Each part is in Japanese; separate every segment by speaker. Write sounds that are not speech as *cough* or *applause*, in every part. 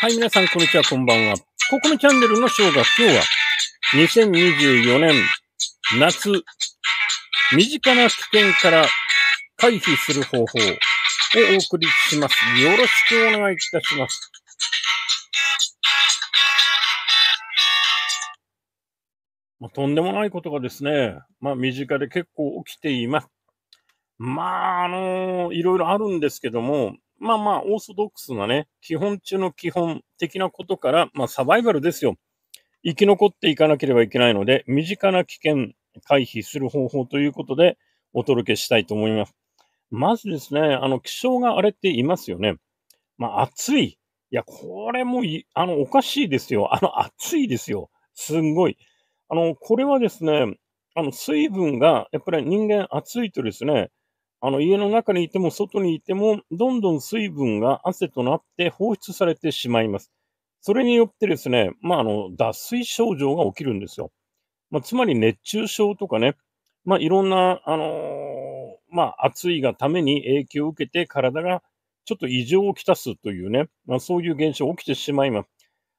Speaker 1: はい、皆さん、こんにちは、こんばんは。ココのチャンネルのショーが今日は、2024年夏、身近な危険から回避する方法をお送りします。よろしくお願いいたします。まあ、とんでもないことがですね、まあ、身近で結構起きています。まあ、あのー、いろいろあるんですけども、まあまあ、オーソドックスなね、基本中の基本的なことから、まあ、サバイバルですよ。生き残っていかなければいけないので、身近な危険回避する方法ということで、お届けしたいと思います。まずですね、あの、気象が荒れていますよね。まあ、暑い。いや、これもあの、おかしいですよ。あの、暑いですよ。すんごい。あの、これはですね、あの、水分が、やっぱり人間暑いとですね、あの、家の中にいても外にいても、どんどん水分が汗となって放出されてしまいます。それによってですね、まあ、あの、脱水症状が起きるんですよ。まあ、つまり熱中症とかね、まあ、いろんな、あのー、まあ、暑いがために影響を受けて体がちょっと異常をきたすというね、まあ、そういう現象が起きてしまいます。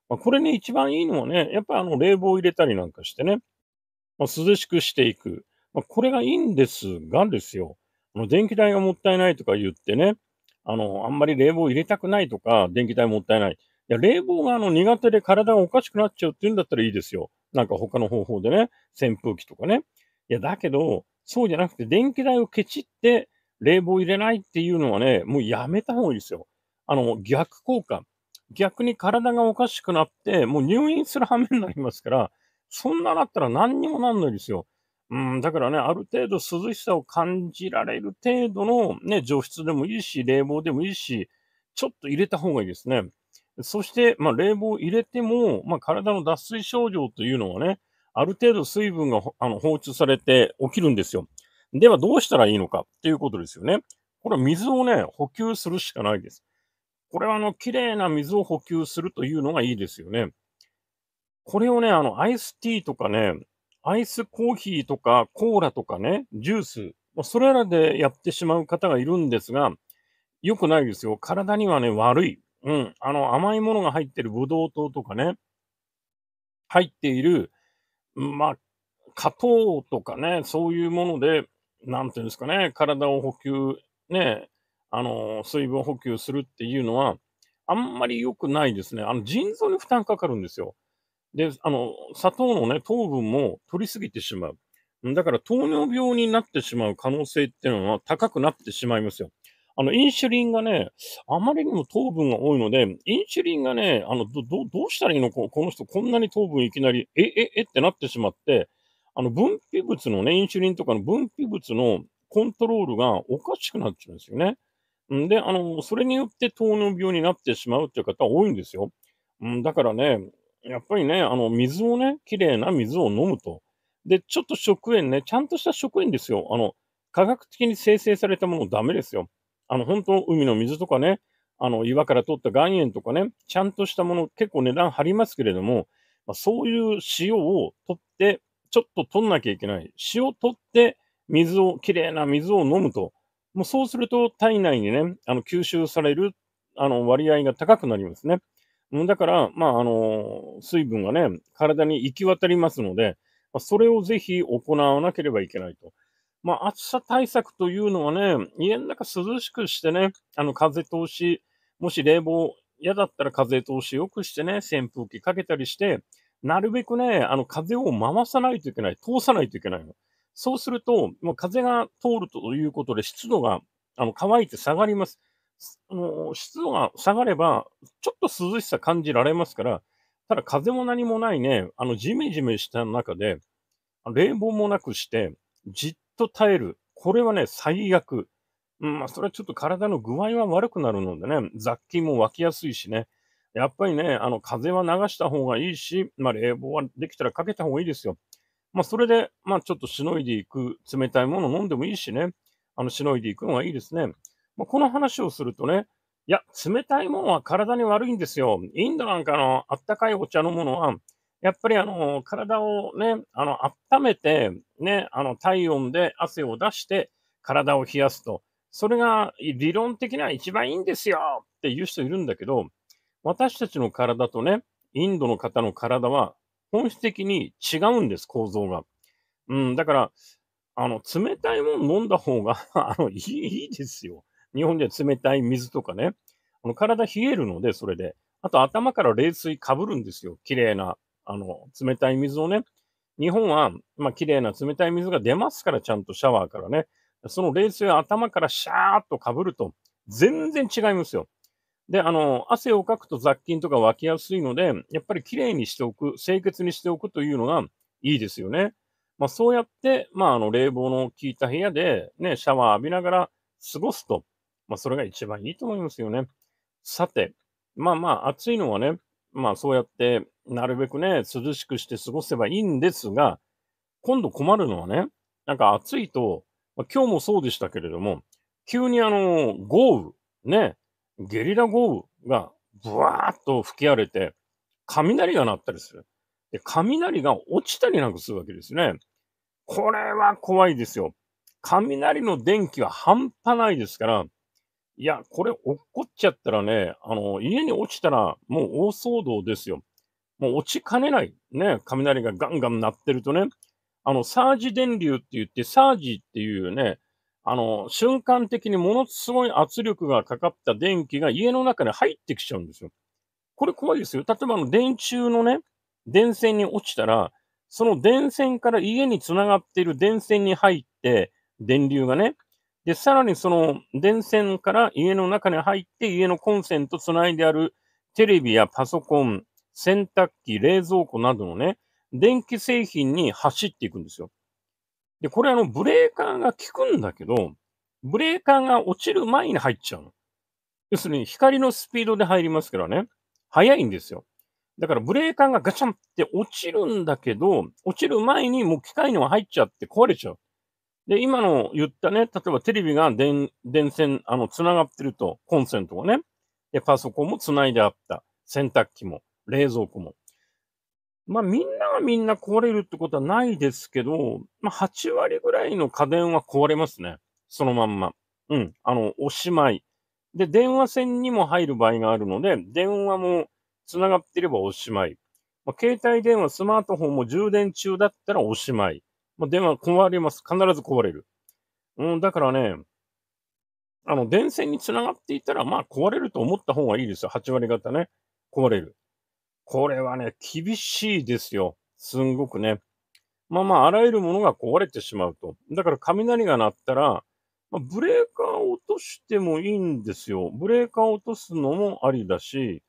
Speaker 1: まあ、これに一番いいのはね、やっぱあの冷房を入れたりなんかしてね、まあ、涼しくしていく。まあ、これがいいんですがですよ。の電気代がもったいないとか言ってね、あの、あんまり冷房入れたくないとか、電気代もったいない。いや、冷房があの苦手で体がおかしくなっちゃうっていうんだったらいいですよ。なんか他の方法でね、扇風機とかね。いや、だけど、そうじゃなくて電気代をケチって冷房入れないっていうのはね、もうやめた方がいいですよ。あの、逆効果。逆に体がおかしくなって、もう入院する羽目になりますから、そんななったら何にもなんないですよ。うん、だからね、ある程度涼しさを感じられる程度のね、除湿でもいいし、冷房でもいいし、ちょっと入れた方がいいですね。そして、まあ、冷房を入れても、まあ、体の脱水症状というのはね、ある程度水分があの放出されて起きるんですよ。では、どうしたらいいのかっていうことですよね。これは水をね、補給するしかないです。これはあの、綺麗な水を補給するというのがいいですよね。これをね、あの、アイスティーとかね、アイスコーヒーとかコーラとかね、ジュース、それらでやってしまう方がいるんですが、良くないですよ。体にはね、悪い。うん。あの、甘いものが入ってるブドウ糖とかね、入っている、まあ、砂糖とかね、そういうもので、なんていうんですかね、体を補給、ね、あの、水分補給するっていうのは、あんまり良くないですね。あの、腎臓に負担かかるんですよ。で、あの、砂糖のね、糖分も取りすぎてしまう。だから糖尿病になってしまう可能性っていうのは高くなってしまいますよ。あの、インシュリンがね、あまりにも糖分が多いので、インシュリンがね、あの、ど、どどうしたらいいのこの人、こんなに糖分いきなり、え、え、えってなってしまって、あの、分泌物のね、インシュリンとかの分泌物のコントロールがおかしくなっちゃうんですよね。んで、あの、それによって糖尿病になってしまうっていう方多いんですよ。んだからね、やっぱりね、あの、水をね、きれいな水を飲むと。で、ちょっと食塩ね、ちゃんとした食塩ですよ。あの、科学的に生成されたものダメですよ。あの、本当、海の水とかね、あの、岩から取った岩塩とかね、ちゃんとしたもの、結構値段張りますけれども、まあ、そういう塩を取って、ちょっと取んなきゃいけない。塩取って、水を、きれいな水を飲むと。もうそうすると、体内にね、あの吸収されるあの割合が高くなりますね。だから、まあ、あの、水分がね、体に行き渡りますので、まあ、それをぜひ行わなければいけないと。まあ、暑さ対策というのはね、家の中涼しくしてね、あの、風通し、もし冷房嫌だったら風通し良くしてね、扇風機かけたりして、なるべくね、あの、風を回さないといけない、通さないといけないの。そうすると、もう風が通るということで湿度があの乾いて下がります。う湿度が下がれば、ちょっと涼しさ感じられますから、ただ風も何もないね、あのジメジメした中で、冷房もなくして、じっと耐える。これはね、最悪。うん、まあ、それはちょっと体の具合は悪くなるのでね、雑菌も湧きやすいしね。やっぱりね、あの、風は流した方がいいし、まあ、冷房はできたらかけた方がいいですよ。まあ、それで、まあ、ちょっとしのいでいく、冷たいもの飲んでもいいしね、あの、しのいでいくのがいいですね。まあ、この話をするとね、いや、冷たいものは体に悪いんですよ。インドなんかのあったかいお茶のものは、やっぱりあの、体をね、あの、温めて、ね、あの、体温で汗を出して、体を冷やすと。それが理論的には一番いいんですよっていう人いるんだけど、私たちの体とね、インドの方の体は本質的に違うんです、構造が。うん、だから、あの、冷たいもの飲んだ方が *laughs* あの、いいですよ。日本では冷たい水とかね、あの体冷えるので、それで。あと頭から冷水かぶるんですよ。綺麗な、あの、冷たい水をね。日本は、まあ、綺麗な冷たい水が出ますから、ちゃんとシャワーからね。その冷水を頭からシャーっとかぶると、全然違いますよ。で、あの、汗をかくと雑菌とか湧きやすいので、やっぱり綺麗にしておく、清潔にしておくというのがいいですよね。まあ、そうやって、まあ、あの、冷房の効いた部屋で、ね、シャワー浴びながら過ごすとまあ、それが一番いいと思いますよね。さて、まあまあ、暑いのはね、まあそうやって、なるべくね、涼しくして過ごせばいいんですが、今度困るのはね、なんか暑いと、まあ、今日もそうでしたけれども、急にあの、豪雨、ね、ゲリラ豪雨がブワーッと吹き荒れて、雷が鳴ったりする。で、雷が落ちたりなんかするわけですね。これは怖いですよ。雷の電気は半端ないですから、いや、これ落っこっちゃったらね、あの、家に落ちたらもう大騒動ですよ。もう落ちかねない。ね、雷がガンガン鳴ってるとね、あの、サージ電流って言って、サージっていうね、あの、瞬間的にものすごい圧力がかかった電気が家の中に入ってきちゃうんですよ。これ怖いですよ。例えばあの、電柱のね、電線に落ちたら、その電線から家につながっている電線に入って、電流がね、で、さらにその電線から家の中に入って家のコンセントつないであるテレビやパソコン、洗濯機、冷蔵庫などのね、電気製品に走っていくんですよ。で、これあのブレーカーが効くんだけど、ブレーカーが落ちる前に入っちゃうの。要するに光のスピードで入りますからね、速いんですよ。だからブレーカーがガチャンって落ちるんだけど、落ちる前にもう機械には入っちゃって壊れちゃう。で、今の言ったね、例えばテレビが電電線、あの、繋がってると、コンセントがね、で、パソコンも繋いであった、洗濯機も、冷蔵庫も。まあ、みんながみんな壊れるってことはないですけど、まあ、8割ぐらいの家電は壊れますね。そのまんま。うん。あの、おしまい。で、電話線にも入る場合があるので、電話も繋がっていればおしまい。まあ、携帯電話、スマートフォンも充電中だったらおしまい。まあ、電話困ります。必ず壊れる。うん、だからね、あの、電線につながっていたら、まあ、壊れると思った方がいいですよ。8割方ね。壊れる。これはね、厳しいですよ。すんごくね。まあまあ、あらゆるものが壊れてしまうと。だから、雷が鳴ったら、まあ、ブレーカーを落としてもいいんですよ。ブレーカーを落とすのもありだし、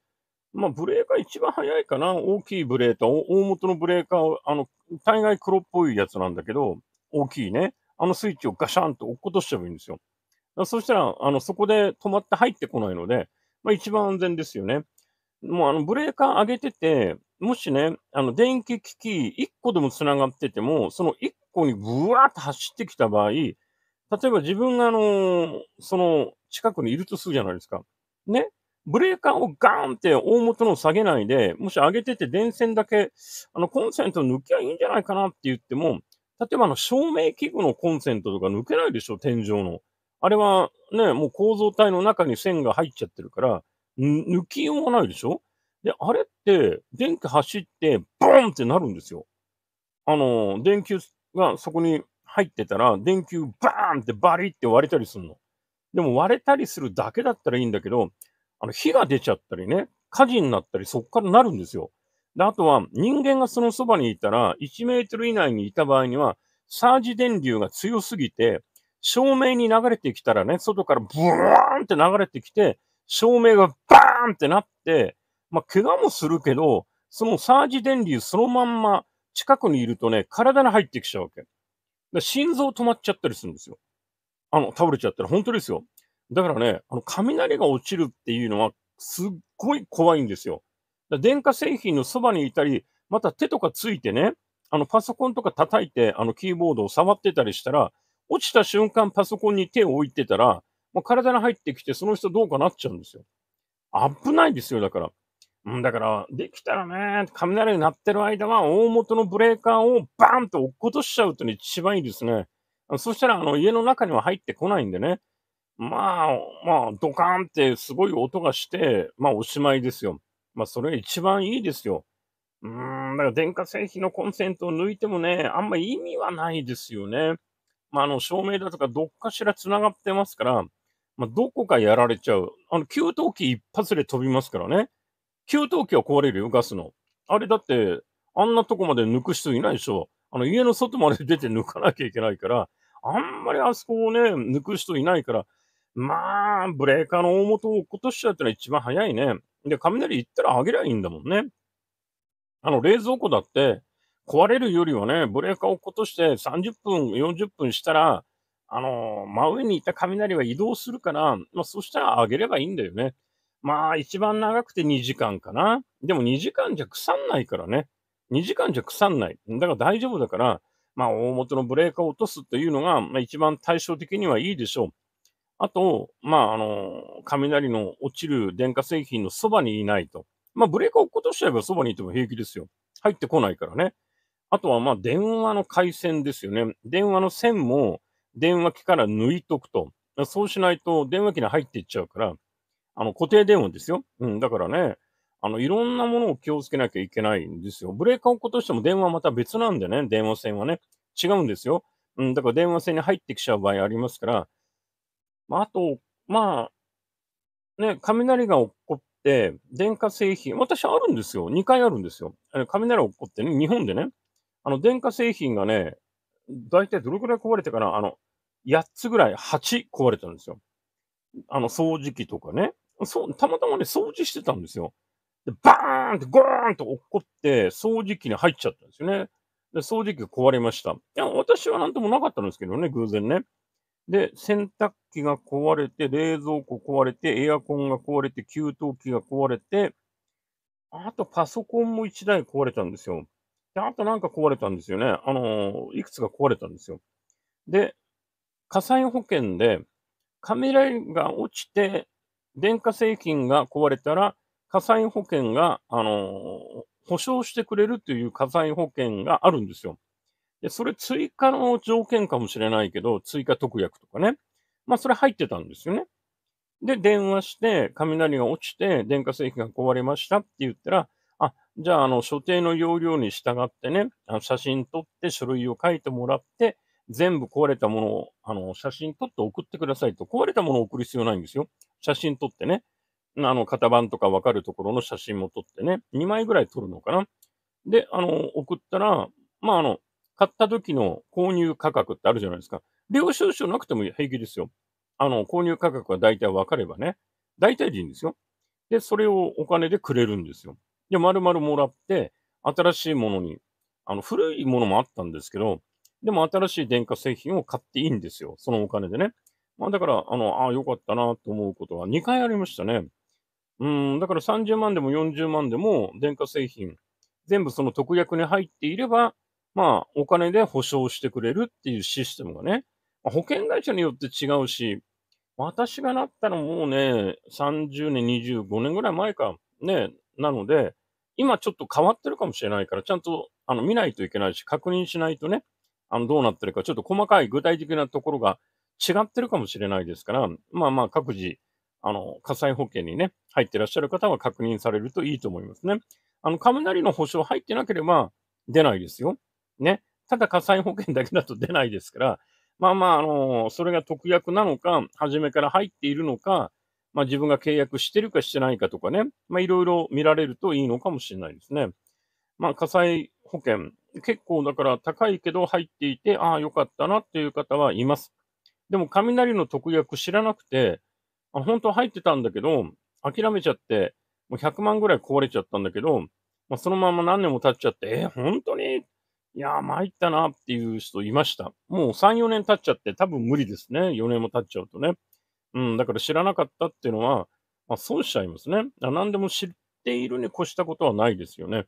Speaker 1: まあ、ブレーカー一番早いかな。大きいブレーカー、大元のブレーカーを、あの、大概黒っぽいやつなんだけど、大きいね。あのスイッチをガシャンと落っことしちゃえばいいんですよ。そしたら、あの、そこで止まって入ってこないので、まあ、一番安全ですよね。もうあの、ブレーカー上げてて、もしね、あの、電気機器1個でも繋がってても、その1個にブワーって走ってきた場合、例えば自分があのー、その近くにいるとするじゃないですか。ね。ブレーカーをガーンって大元の下げないで、もし上げてて電線だけ、あの、コンセント抜きゃいいんじゃないかなって言っても、例えばあの、照明器具のコンセントとか抜けないでしょ、天井の。あれはね、もう構造体の中に線が入っちゃってるから、抜きようがないでしょで、あれって、電気走って、ボーンってなるんですよ。あの、電球がそこに入ってたら、電球バーンってバリって割れたりするの。でも割れたりするだけだったらいいんだけど、あの、火が出ちゃったりね、火事になったり、そこからなるんですよ。で、あとは、人間がそのそばにいたら、1メートル以内にいた場合には、サージ電流が強すぎて、照明に流れてきたらね、外からブーンって流れてきて、照明がバーンってなって、まあ、怪我もするけど、そのサージ電流そのまんま近くにいるとね、体に入ってきちゃうわけ。心臓止まっちゃったりするんですよ。あの、倒れちゃったら本当ですよ。だからね、あの、雷が落ちるっていうのは、すっごい怖いんですよ。電化製品のそばにいたり、また手とかついてね、あの、パソコンとか叩いて、あの、キーボードを触ってたりしたら、落ちた瞬間パソコンに手を置いてたら、もう体に入ってきて、その人どうかなっちゃうんですよ。危ないですよ、だから。うん、だから、できたらね、雷になってる間は、大元のブレーカーをバーンと落っことしちゃうとね、一番いいですね。そしたら、あの、家の中には入ってこないんでね。まあ、まあ、ドカーンってすごい音がして、まあ、おしまいですよ。まあ、それが一番いいですよ。うん、だから電化製品のコンセントを抜いてもね、あんま意味はないですよね。まあ、あの、照明だとかどっかしら繋がってますから、まあ、どこかやられちゃう。あの、給湯器一発で飛びますからね。給湯器は壊れるよ、ガスの。あれだって、あんなとこまで抜く人いないでしょ。あの、家の外まで出て抜かなきゃいけないから、あんまりあそこをね、抜く人いないから、まあ、ブレーカーの大元を落っことしちゃうってのは一番早いね。で、雷行ったら上げりゃいいんだもんね。あの、冷蔵庫だって、壊れるよりはね、ブレーカーを落っことして30分、40分したら、あのー、真上にいた雷は移動するから、まあ、そしたら上げればいいんだよね。まあ、一番長くて2時間かな。でも2時間じゃ腐んないからね。2時間じゃ腐んない。だから大丈夫だから、まあ、大元のブレーカーを落とすというのが、まあ、一番対照的にはいいでしょう。あと、まあ、あの、雷の落ちる電化製品のそばにいないと。まあ、ブレーカーを落っことしちゃえばそばにいても平気ですよ。入ってこないからね。あとは、まあ、電話の回線ですよね。電話の線も電話機から抜いとくと。そうしないと電話機に入っていっちゃうから、あの、固定電話ですよ。うん、だからね、あの、いろんなものを気をつけなきゃいけないんですよ。ブレーカーを落っことしても電話また別なんでね、電話線はね。違うんですよ。うん、だから電話線に入ってきちゃう場合ありますから、まあ、あと、まあ、ね、雷が起こって、電化製品、私あるんですよ。2回あるんですよ。雷が起こってね、日本でね、あの、電化製品がね、大体どれくらい壊れてかな、あの、8つぐらい、8壊れたんですよ。あの、掃除機とかね。そう、たまたまね、掃除してたんですよ。で、バーンってゴーンと落っこって、掃除機に入っちゃったんですよね。で、掃除機が壊れました。いや、私はなんともなかったんですけどね、偶然ね。で、洗濯機が壊れて、冷蔵庫壊れて、エアコンが壊れて、給湯器が壊れて、あとパソコンも1台壊れたんですよ。で、あとなんか壊れたんですよね。あのー、いくつか壊れたんですよ。で、火災保険で、カメラが落ちて、電化製品が壊れたら、火災保険が、あのー、保証してくれるという火災保険があるんですよ。で、それ追加の条件かもしれないけど、追加特約とかね。まあ、それ入ってたんですよね。で、電話して、雷が落ちて、電化製品が壊れましたって言ったら、あ、じゃあ、あの、所定の要領に従ってね、あの写真撮って書類を書いてもらって、全部壊れたものを、あの、写真撮って送ってくださいと。壊れたものを送る必要ないんですよ。写真撮ってね。あの、型番とかわかるところの写真も撮ってね。2枚ぐらい撮るのかな。で、あの、送ったら、まあ、あの、買った時の購入価格ってあるじゃないですか。領収書なくても平気ですよ。あの、購入価格が大体分かればね、大体でいいんですよ。で、それをお金でくれるんですよ。で、丸々もらって、新しいものに、あの、古いものもあったんですけど、でも新しい電化製品を買っていいんですよ。そのお金でね。まあ、だから、あの、ああ、よかったなと思うことは2回ありましたね。うん、だから30万でも40万でも電化製品、全部その特約に入っていれば、まあ、お金で保証してくれるっていうシステムがね、まあ、保険会社によって違うし、私がなったらもうね、30年、25年ぐらい前か、ね、なので、今ちょっと変わってるかもしれないから、ちゃんとあの見ないといけないし、確認しないとね、あのどうなってるか、ちょっと細かい具体的なところが違ってるかもしれないですから、まあまあ各自、あの、火災保険にね、入ってらっしゃる方は確認されるといいと思いますね。あの、雷の保証入ってなければ出ないですよ。ね。ただ火災保険だけだと出ないですから、まあまあ、あのそれが特約なのか、初めから入っているのか、まあ自分が契約してるかしてないかとかね、まあいろいろ見られるといいのかもしれないですね。まあ火災保険、結構だから高いけど入っていて、ああよかったなっていう方はいます。でも雷の特約知らなくて、あ本当入ってたんだけど、諦めちゃって、もう100万ぐらい壊れちゃったんだけど、まあ、そのまま何年も経っちゃって、えー、本当にいやー、参ったなっていう人いました。もう3、4年経っちゃって多分無理ですね。4年も経っちゃうとね。うん、だから知らなかったっていうのは、まあ、損しちゃいますね。何でも知っているに越したことはないですよね。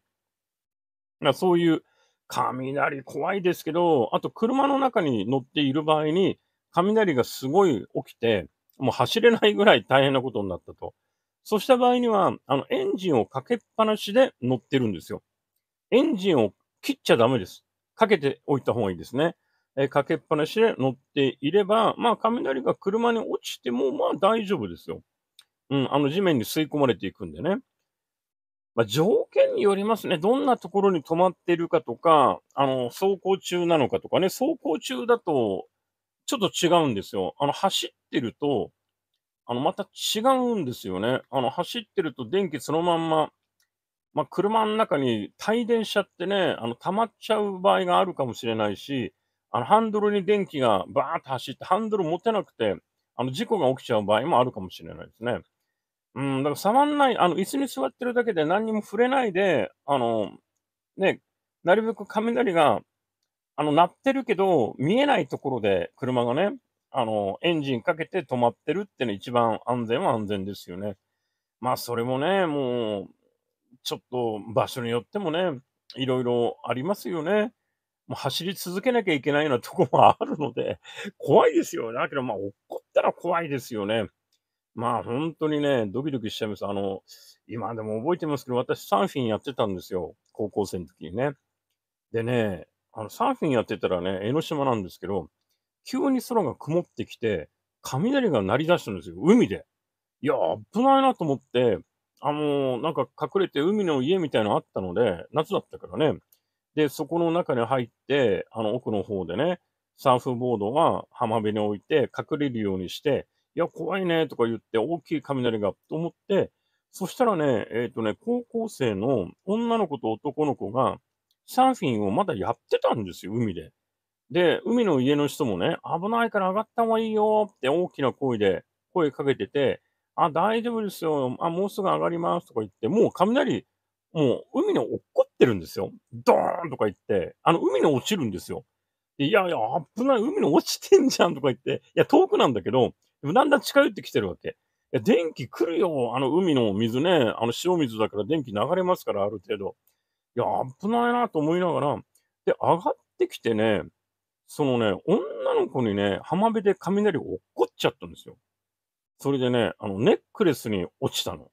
Speaker 1: まあ、そういう雷怖いですけど、あと車の中に乗っている場合に、雷がすごい起きて、もう走れないぐらい大変なことになったと。そうした場合には、あの、エンジンをかけっぱなしで乗ってるんですよ。エンジンを切っちゃダメです。かけておいた方がいいですね。えー、かけっぱなしで乗っていれば、まあ、雷が車に落ちても、まあ、大丈夫ですよ。うん、あの、地面に吸い込まれていくんでね。まあ、条件によりますね。どんなところに止まっているかとか、あの、走行中なのかとかね、走行中だと、ちょっと違うんですよ。あの、走ってると、あの、また違うんですよね。あの、走ってると電気そのまんままあ、車の中に帯電しちゃってね、あの、溜まっちゃう場合があるかもしれないし、あの、ハンドルに電気がバーッと走って、ハンドル持てなくて、あの、事故が起きちゃう場合もあるかもしれないですね。うん、だから触んない、あの、椅子に座ってるだけで何にも触れないで、あの、ね、なるべく雷が、あの、鳴ってるけど、見えないところで車がね、あの、エンジンかけて止まってるっての一番安全は安全ですよね。まあ、それもね、もう、ちょっと場所によってもね、いろいろありますよね。もう走り続けなきゃいけないようなとこもあるので、*laughs* 怖いですよ。だけど、まあ、怒ったら怖いですよね。まあ、本当にね、ドキドキしちゃいます。あの、今でも覚えてますけど、私、サーフィンやってたんですよ。高校生の時にね。でね、あの、サーフィンやってたらね、江ノ島なんですけど、急に空が曇ってきて、雷が鳴り出したんですよ。海で。いや、危ないなと思って、あのー、なんか隠れて海の家みたいなのあったので、夏だったからね。で、そこの中に入って、あの奥の方でね、サーフボードは浜辺に置いて隠れるようにして、いや、怖いねとか言って大きい雷がと思って、そしたらね、えっ、ー、とね、高校生の女の子と男の子がサーフィンをまだやってたんですよ、海で。で、海の家の人もね、危ないから上がった方がいいよって大きな声で声かけてて、あ、大丈夫ですよ。あ、もうすぐ上がりますとか言って、もう雷、もう海に落っこってるんですよ。ドーンとか言って、あの、海に落ちるんですよ。いやいや、危ない、海に落ちてんじゃんとか言って、いや、遠くなんだけど、だんだん近寄ってきてるわけ。いや、電気来るよ、あの海の水ね、あの塩水だから電気流れますから、ある程度。いや、危ないなと思いながら、で、上がってきてね、そのね、女の子にね、浜辺で雷落っこっちゃったんですよ。それでね、あの、ネックレスに落ちたの。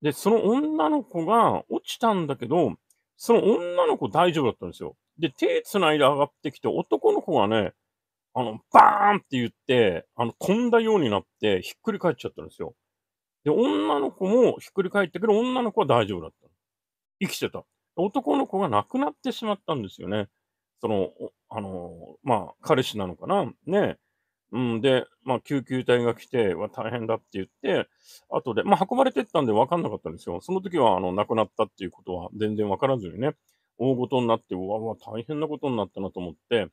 Speaker 1: で、その女の子が落ちたんだけど、その女の子大丈夫だったんですよ。で、手繋いで上がってきて、男の子がね、あの、バーンって言って、あの、飛んだようになって、ひっくり返っちゃったんですよ。で、女の子もひっくり返ったけど、女の子は大丈夫だった。生きてた。男の子が亡くなってしまったんですよね。その、あの、まあ、彼氏なのかなね。うん、で、まあ、救急隊が来て、は大変だって言って、後で、まあ、運ばれてったんで分かんなかったんですよ。その時は、あの、亡くなったっていうことは全然分からずにね、大ごとになって、うわうわ、大変なことになったなと思って、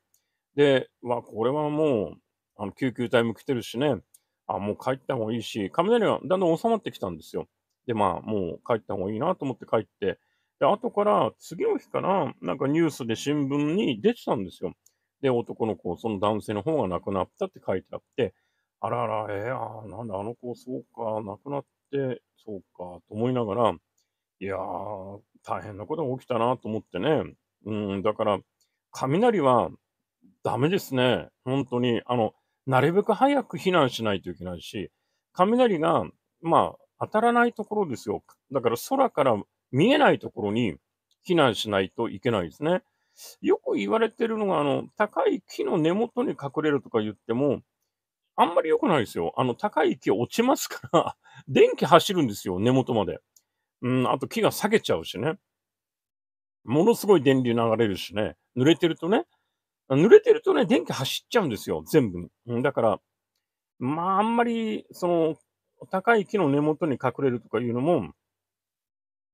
Speaker 1: で、わ、これはもう、あの、救急隊も来てるしね、あ、もう帰った方がいいし、雷はだんだん収まってきたんですよ。で、まあ、もう帰った方がいいなと思って帰って、で、後から、次の日から、なんかニュースで新聞に出てたんですよ。で、男の子、その男性の方が亡くなったって書いてあって、あらあら、ええー、あなんだ、あの子、そうか、亡くなって、そうか、と思いながら、いやー、大変なことが起きたなと思ってね。うん、だから、雷はダメですね。本当に。あの、なるべく早く避難しないといけないし、雷が、まあ、当たらないところですよ。だから空から見えないところに避難しないといけないですね。よく言われてるのが、あの、高い木の根元に隠れるとか言っても、あんまり良くないですよ。あの、高い木落ちますから *laughs* 電気走るんですよ、根元まで。うん、あと木が下げちゃうしね。ものすごい電流流れるしね。濡れてるとね。濡れてるとね、電気走っちゃうんですよ、全部に。ん、だから、まあ、あんまり、その、高い木の根元に隠れるとかいうのも、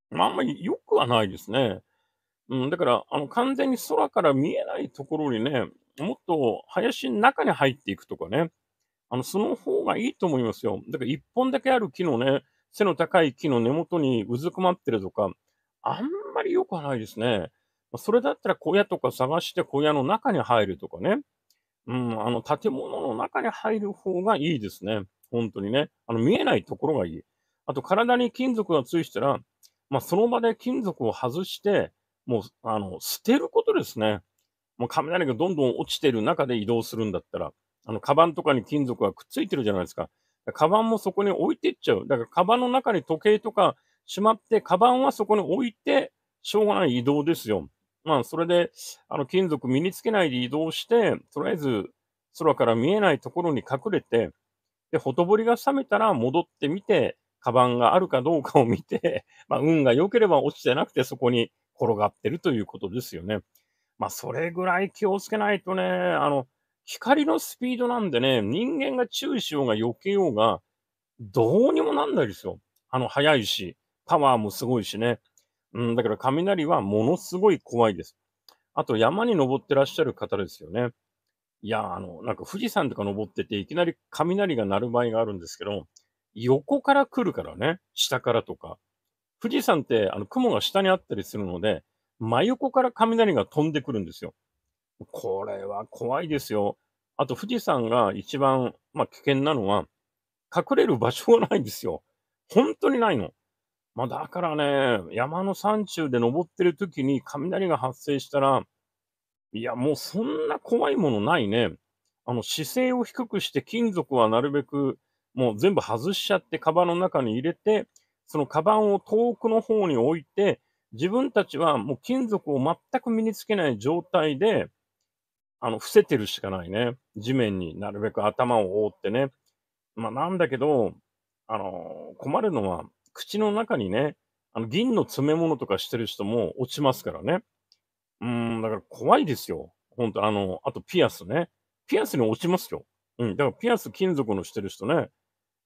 Speaker 1: まあ、あんまり良くはないですね。うん、だから、あの、完全に空から見えないところにね、もっと林の中に入っていくとかね、あの、その方がいいと思いますよ。だから一本だけある木のね、背の高い木の根元にうずくまってるとか、あんまり良くはないですね。それだったら小屋とか探して小屋の中に入るとかね。うん、あの、建物の中に入る方がいいですね。本当にね。あの、見えないところがいい。あと、体に金属がついてたら、まあ、その場で金属を外して、もう、あの、捨てることですね。もう雷がどんどん落ちてる中で移動するんだったら、あの、カバンとかに金属がくっついてるじゃないですか。カバンもそこに置いていっちゃう。だから、カバンの中に時計とかしまって、カバンはそこに置いて、しょうがない移動ですよ。まあ、それで、あの、金属身につけないで移動して、とりあえず、空から見えないところに隠れて、で、ほとぼりが冷めたら戻ってみて、カバンがあるかどうかを見て、まあ、運が良ければ落ちてなくてそこに転がってるということですよね。まあ、それぐらい気をつけないとね、あの、光のスピードなんでね、人間が注意しようが避けようが、どうにもなんないですよ。あの、速いし、パワーもすごいしね。うん、だから雷はものすごい怖いです。あと、山に登ってらっしゃる方ですよね。いや、あの、なんか富士山とか登ってて、いきなり雷が鳴る場合があるんですけど、横から来るからね、下からとか。富士山ってあの雲が下にあったりするので、真横から雷が飛んでくるんですよ。これは怖いですよ。あと富士山が一番、まあ、危険なのは、隠れる場所がないんですよ。本当にないの。まあ、だからね、山の山中で登ってる時に雷が発生したら、いや、もうそんな怖いものないね。あの、姿勢を低くして金属はなるべくもう全部外しちゃって、カバンの中に入れて、そのカバンを遠くの方に置いて、自分たちはもう金属を全く身につけない状態で、あの、伏せてるしかないね。地面になるべく頭を覆ってね。まあ、なんだけど、あのー、困るのは、口の中にね、あの、銀の詰め物とかしてる人も落ちますからね。うん、だから怖いですよ。ほんと、あの、あとピアスね。ピアスに落ちますよ。うん、だからピアス金属のしてる人ね。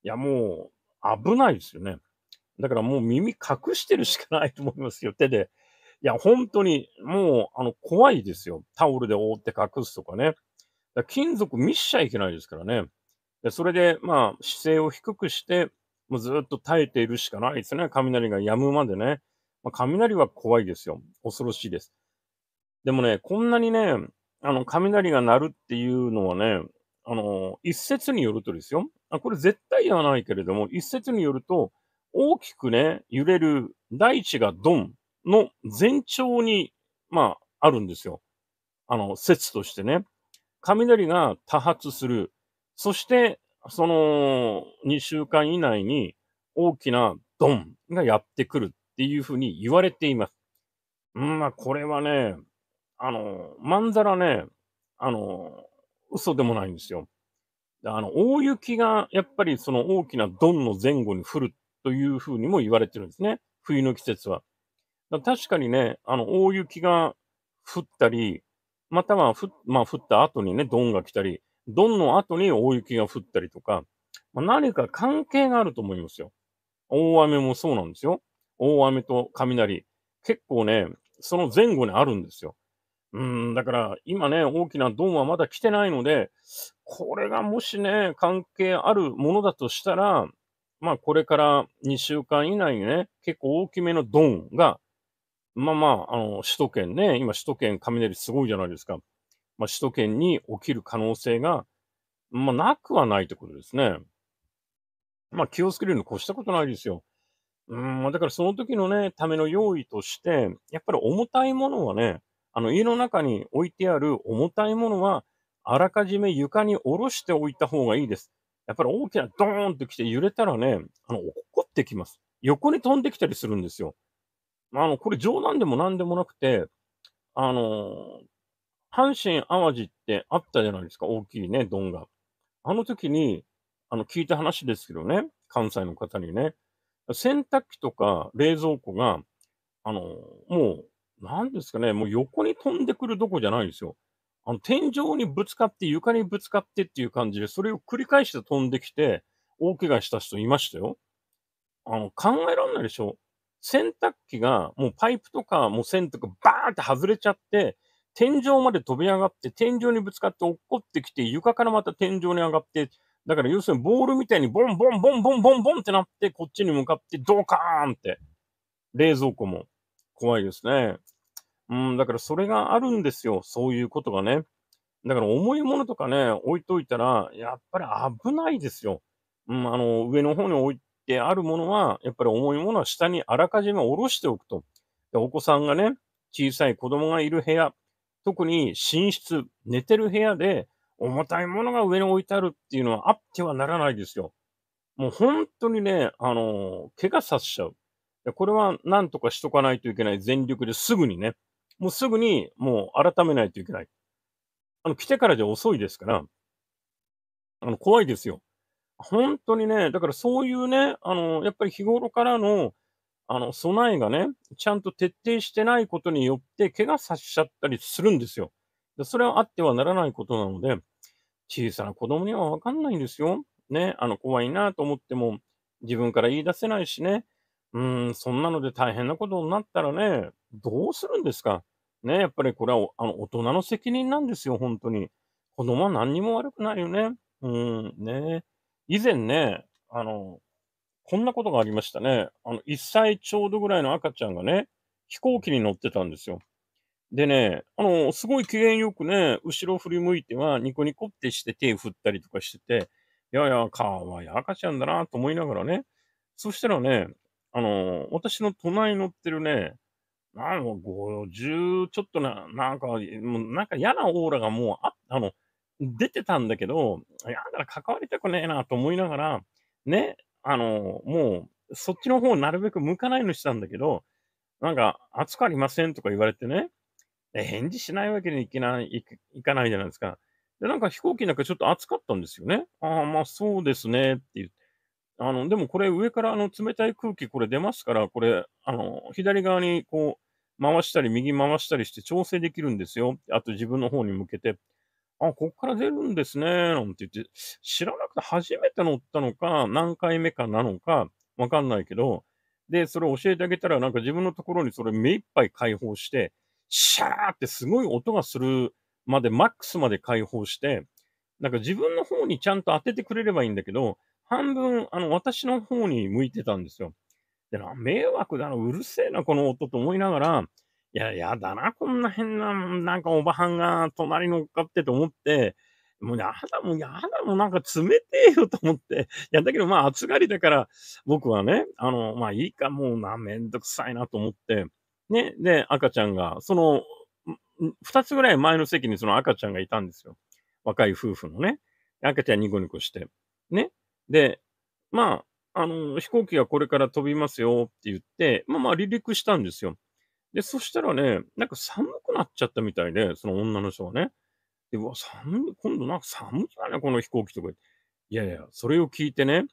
Speaker 1: いや、もう、危ないですよね。だからもう耳隠してるしかないと思いますよ、手で。いや、本当に、もう、あの、怖いですよ。タオルで覆って隠すとかね。金属見しちゃいけないですからね。でそれで、まあ、姿勢を低くして、もうずっと耐えているしかないですね。雷が止むまでね。まあ、雷は怖いですよ。恐ろしいです。でもね、こんなにね、あの、雷が鳴るっていうのはね、あの、一説によるとですよ。あこれ絶対ではないけれども、一説によると、大きくね、揺れる大地がドンの前兆に、まあ、あるんですよ。あの、説としてね。雷が多発する。そして、その2週間以内に大きなドンがやってくるっていうふうに言われています。うんまあ、これはね、あの、まんざらね、あの、嘘でもないんですよ。あの、大雪がやっぱりその大きなドンの前後に降るというふうにも言われてるんですね。冬の季節は。確かにね、あの、大雪が降ったり、または、まあ、降った後にね、ドンが来たり、ドンの後に大雪が降ったりとか、まあ、何か関係があると思いますよ。大雨もそうなんですよ。大雨と雷。結構ね、その前後にあるんですよ。うん、だから今ね、大きなドンはまだ来てないので、これがもしね、関係あるものだとしたら、まあこれから2週間以内にね、結構大きめのドンが、まあまあ、あの、首都圏ね、今首都圏雷すごいじゃないですか。まあ首都圏に起きる可能性が、まあなくはないってことですね。まあ気をつけるの越したことないですよ。うん、だからその時のね、ための用意として、やっぱり重たいものはね、あの家の中に置いてある重たいものは、あらかじめ床に下ろしておいた方がいいです。やっぱり大きなドーンって来て揺れたらね、あの、怒ってきます。横に飛んできたりするんですよ。あの、これ冗談でも何でもなくて、あのー、阪神淡路ってあったじゃないですか、大きいね、ドンが。あの時に、あの、聞いた話ですけどね、関西の方にね、洗濯機とか冷蔵庫が、あのー、もう、なんですかね、もう横に飛んでくるどこじゃないんですよ。あの、天井にぶつかって、床にぶつかってっていう感じで、それを繰り返して飛んできて、大怪我した人いましたよ。あの、考えられないでしょ。洗濯機が、もうパイプとか、もう線とかバーンって外れちゃって、天井まで飛び上がって、天井にぶつかって落っこってきて、床からまた天井に上がって、だから要するにボールみたいにボンボンボンボンボンボンってなって、こっちに向かってドカーンって。冷蔵庫も怖いですね。うん、だからそれがあるんですよ。そういうことがね。だから重いものとかね、置いといたら、やっぱり危ないですよ。うん、あの、上の方に置いてあるものは、やっぱり重いものは下にあらかじめ下ろしておくと。でお子さんがね、小さい子供がいる部屋、特に寝室、寝てる部屋で、重たいものが上に置いてあるっていうのはあってはならないですよ。もう本当にね、あの、怪我させちゃう。これは何とかしとかないといけない。全力ですぐにね。もうすぐにもう改めないといけない。あの、来てからじゃ遅いですから、あの、怖いですよ。本当にね、だからそういうね、あの、やっぱり日頃からの、あの、備えがね、ちゃんと徹底してないことによって、怪我させちゃったりするんですよ。それはあってはならないことなので、小さな子供にはわかんないんですよ。ね、あの、怖いなと思っても、自分から言い出せないしね、うーん、そんなので大変なことになったらね、どうするんですか。ね、やっぱりこれはあの大人の責任なんですよ、本当に。子供は何にも悪くないよね。うーん、ね。以前ね、あの、こんなことがありましたね。あの、1歳ちょうどぐらいの赤ちゃんがね、飛行機に乗ってたんですよ。でね、あの、すごい機嫌よくね、後ろ振り向いてはニコニコってして手振ったりとかしてて、いやいや、かわいい赤ちゃんだなと思いながらね、そしたらね、あの、私の隣に乗ってるね、なんか50ちょっとな、なんか、もうなんか嫌なオーラがもうあ、あの、出てたんだけど、いや、だから関わりたくねえなと思いながら、ね、あの、もう、そっちの方なるべく向かないようにしたんだけど、なんか、暑くありませんとか言われてね、返事しないわけにいけない、いかないじゃないですか。で、なんか飛行機なんかちょっと暑かったんですよね。ああ、まあそうですねって言って。あの、でもこれ上からあの冷たい空気これ出ますから、これ、あの、左側にこう回したり右回したりして調整できるんですよ。あと自分の方に向けて。あ、こっから出るんですね、なんて言って、知らなくて初めて乗ったのか、何回目かなのか、わかんないけど、で、それを教えてあげたら、なんか自分のところにそれ目いっぱい解放して、シャーってすごい音がするまで、マックスまで解放して、なんか自分の方にちゃんと当ててくれればいいんだけど、半分、あの、私の方に向いてたんですよ。でな、迷惑だな、うるせえな、この音と思いながら、いや、やだな、こんな変な、なんかおばはんが隣乗っかってと思って、もうやだ、もうやだ、もうなんか冷てえよと思って。いや、だけどまあ暑がりだから、僕はね、あの、まあいいか、もうな、めんどくさいなと思って。ね、で、赤ちゃんが、その、二つぐらい前の席にその赤ちゃんがいたんですよ。若い夫婦のね。赤ちゃんニコニコして。ね。で、まあ、あの、飛行機がこれから飛びますよって言って、まあまあ離陸したんですよ。で、そしたらね、なんか寒くなっちゃったみたいで、その女の人はね。で、うわ、寒い、今度なんか寒いだね、この飛行機とか。いやいや、それを聞いてね、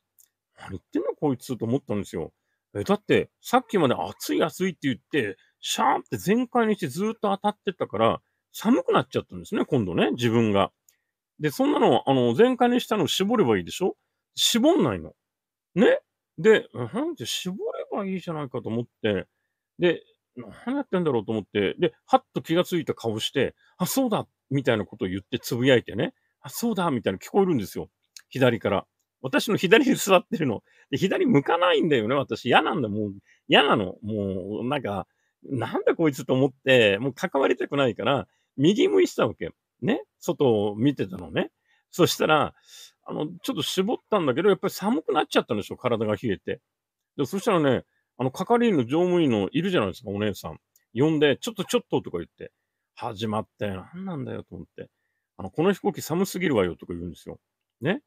Speaker 1: 何言ってんのこいつと思ったんですよ。え、だって、さっきまで暑い暑いって言って、シャーンって全開にしてずっと当たってったから、寒くなっちゃったんですね、今度ね、自分が。で、そんなの、あの、全開にしたのを絞ればいいでしょ絞んないの。ねで、うん、じゃ絞ればいいじゃないかと思って、で、何やってんだろうと思って、で、はっと気がついた顔して、あ、そうだみたいなことを言ってつぶやいてね、あ、そうだみたいな聞こえるんですよ。左から。私の左に座ってるの。で左向かないんだよね、私。嫌なんだ、もう。嫌なの。もう、なんか、なんだこいつと思って、もう関わりたくないから、右向いてたわけ。ね外を見てたのね。そしたら、あの、ちょっと絞ったんだけど、やっぱり寒くなっちゃったんでしょ、体が冷えて。で、そしたらね、あの、係員の乗務員のいるじゃないですか、お姉さん。呼んで、ちょっとちょっととか言って、始まって、なんなんだよと思って。あの、この飛行機寒すぎるわよとか言うんですよ。ね。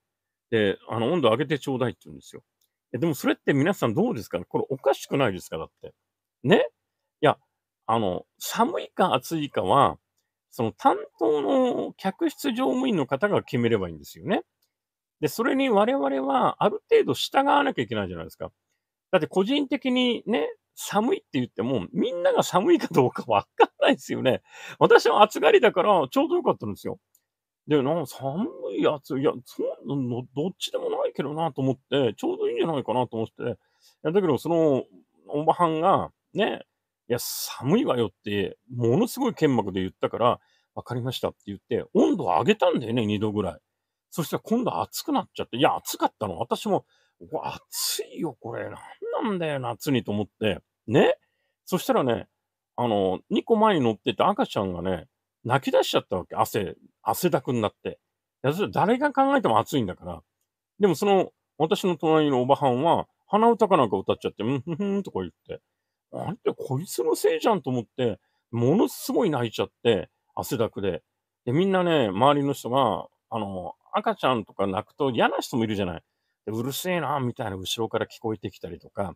Speaker 1: で、あの、温度上げてちょうだいって言うんですよ。え、でもそれって皆さんどうですかねこれおかしくないですかだって。ねいや、あの、寒いか暑いかは、その担当の客室乗務員の方が決めればいいんですよね。で、それに我々はある程度従わなきゃいけないじゃないですか。だって個人的にね、寒いって言っても、みんなが寒いかどうかわかんないですよね。私は暑がりだからちょうどよかったんですよ。で、な、寒い暑い、いや、そんなどっちでもないけどなと思って、ちょうどいいんじゃないかなと思って、だけど、その、おばはんが、ね、いや、寒いわよって、ものすごい剣幕で言ったから、わかりましたって言って、温度を上げたんだよね、2度ぐらい。そしたら今度暑くなっちゃって、いや、暑かったの。私も、暑いよ、これ。なんなんだよ、夏にと思って。ね。そしたらね、あの、2個前に乗ってた赤ちゃんがね、泣き出しちゃったわけ。汗、汗だくになって。いや、それ誰が考えても暑いんだから。でもその、私の隣のおばはんは、鼻歌かなんか歌っちゃって、うんふふんとか言って、あれってこいつのせいじゃんと思って、ものすごい泣いちゃって、汗だくで。で、みんなね、周りの人が、あの、赤ちゃんとか泣くと嫌な人もいるじゃない。でうるせえな、みたいな後ろから聞こえてきたりとか。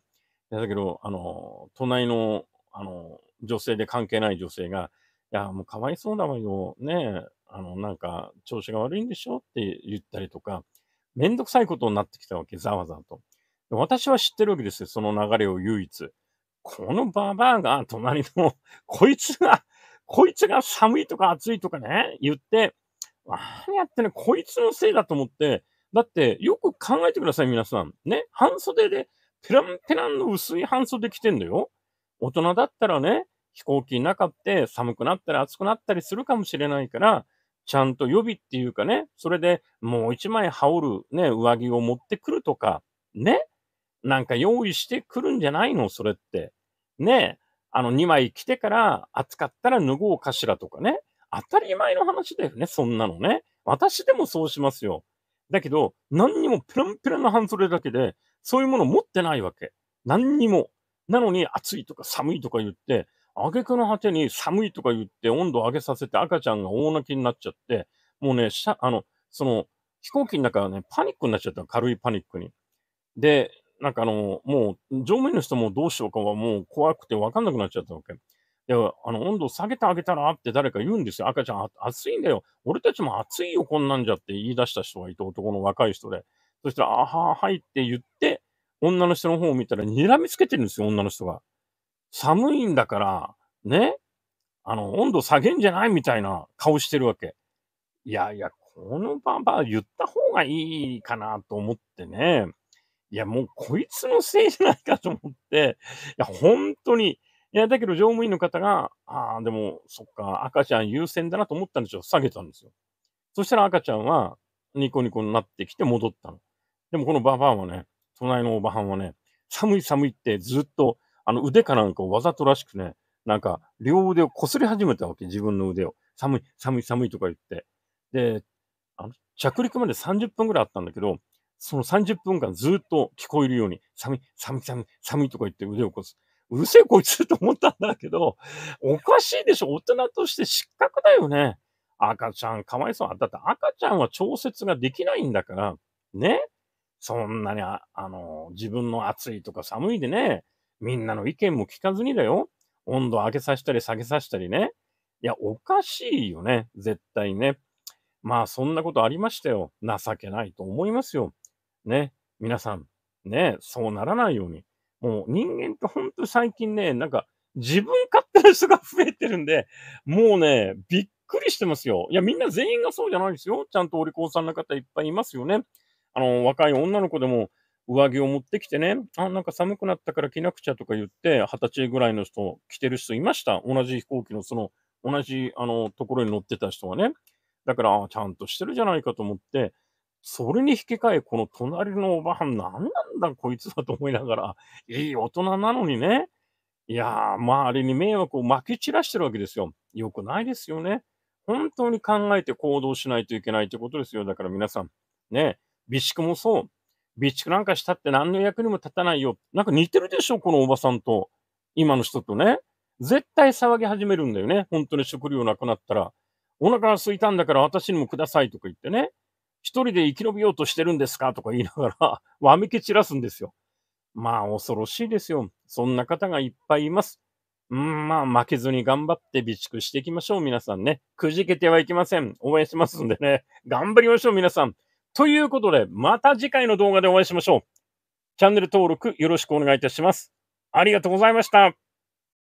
Speaker 1: だけど、あの、隣の、あの、女性で関係ない女性が、いや、もうかわいそうだわよ。ねえ、あの、なんか、調子が悪いんでしょって言ったりとか、めんどくさいことになってきたわけ、ざわざわと。私は知ってるわけですよ、その流れを唯一。このババアが隣の、こいつが、こいつが寒いとか暑いとかね、言って、何やってね、こいつのせいだと思って、だってよく考えてください、皆さん。ね、半袖で、ペランペランの薄い半袖着てんだよ。大人だったらね、飛行機の中って寒くなったり暑くなったりするかもしれないから、ちゃんと予備っていうかね、それでもう一枚羽織るね、上着を持ってくるとか、ね、なんか用意してくるんじゃないのそれって。ね、あの2枚着てから暑かったら脱ごうかしらとかね。当たり前の話だよね、そんなのね。私でもそうしますよ。だけど、何にもペランペラな半袖だけで、そういうもの持ってないわけ。何にも。なのに、暑いとか寒いとか言って、げ句の果てに寒いとか言って温度を上げさせて赤ちゃんが大泣きになっちゃって、もうね、しゃあの、その、飛行機の中はね、パニックになっちゃった。軽いパニックに。で、なんかあの、もう、乗務員の人もどうしようかはもう怖くてわかんなくなっちゃったわけ。いや、あの、温度下げてあげたらって誰か言うんですよ。赤ちゃん、暑いんだよ。俺たちも暑いよ、こんなんじゃって言い出した人がいて、男の若い人で。そしたら、あは、はいって言って、女の人の方を見たら睨みつけてるんですよ、女の人が。寒いんだから、ね。あの、温度下げんじゃないみたいな顔してるわけ。いやいや、このババ言った方がいいかなと思ってね。いや、もうこいつのせいじゃないかと思って、いや、本当に、いや、だけど乗務員の方が、ああ、でも、そっか、赤ちゃん優先だなと思ったんでしょ。下げたんですよ。そしたら赤ちゃんは、ニコニコになってきて戻ったの。でもこのババアはね、隣のおばはんはね、寒い寒いってずっと、あの腕かなんかをわざとらしくね、なんか両腕を擦り始めたわけ、自分の腕を。寒い、寒い、寒いとか言って。で、あの着陸まで30分ぐらいあったんだけど、その30分間ずっと聞こえるように、寒い、寒い、寒い、寒いとか言って腕をこす。うるせえこいつと思ったんだけど、おかしいでしょ大人として失格だよね。赤ちゃん、かわいそう。だって赤ちゃんは調節ができないんだから、ね。そんなにあ、あの、自分の暑いとか寒いでね、みんなの意見も聞かずにだよ。温度上げさせたり下げさせたりね。いや、おかしいよね。絶対ね。まあ、そんなことありましたよ。情けないと思いますよ。ね。皆さん、ね、そうならないように。もう人間ってほんと最近ね、なんか自分勝手な人が増えてるんで、もうね、びっくりしてますよ。いや、みんな全員がそうじゃないですよ。ちゃんとお利口さんな方いっぱいいますよね。あの、若い女の子でも上着を持ってきてね、あ、なんか寒くなったから着なくちゃとか言って、二十歳ぐらいの人、着てる人いました。同じ飛行機のその、同じ、あの、ところに乗ってた人はね。だから、ちゃんとしてるじゃないかと思って、それに引き換え、この隣のおばはん、なんなんだこいつはと思いながら、*laughs* いい大人なのにね。いやー、周りに迷惑をまき散らしてるわけですよ。良くないですよね。本当に考えて行動しないといけないってことですよ。だから皆さん、ね、備蓄もそう。備蓄なんかしたって何の役にも立たないよ。なんか似てるでしょこのおばさんと。今の人とね。絶対騒ぎ始めるんだよね。本当に食料なくなったら。お腹が空いたんだから私にもくださいとか言ってね。一人で生き延びようとしてるんですかとか言いながら、*laughs* わみけ散らすんですよ。まあ、恐ろしいですよ。そんな方がいっぱいいます。うん、まあ、負けずに頑張って備蓄していきましょう、皆さんね。くじけてはいけません。応援しますんでね。頑張りましょう、皆さん。ということで、また次回の動画でお会いしましょう。チャンネル登録よろしくお願いいたします。ありがとうございました。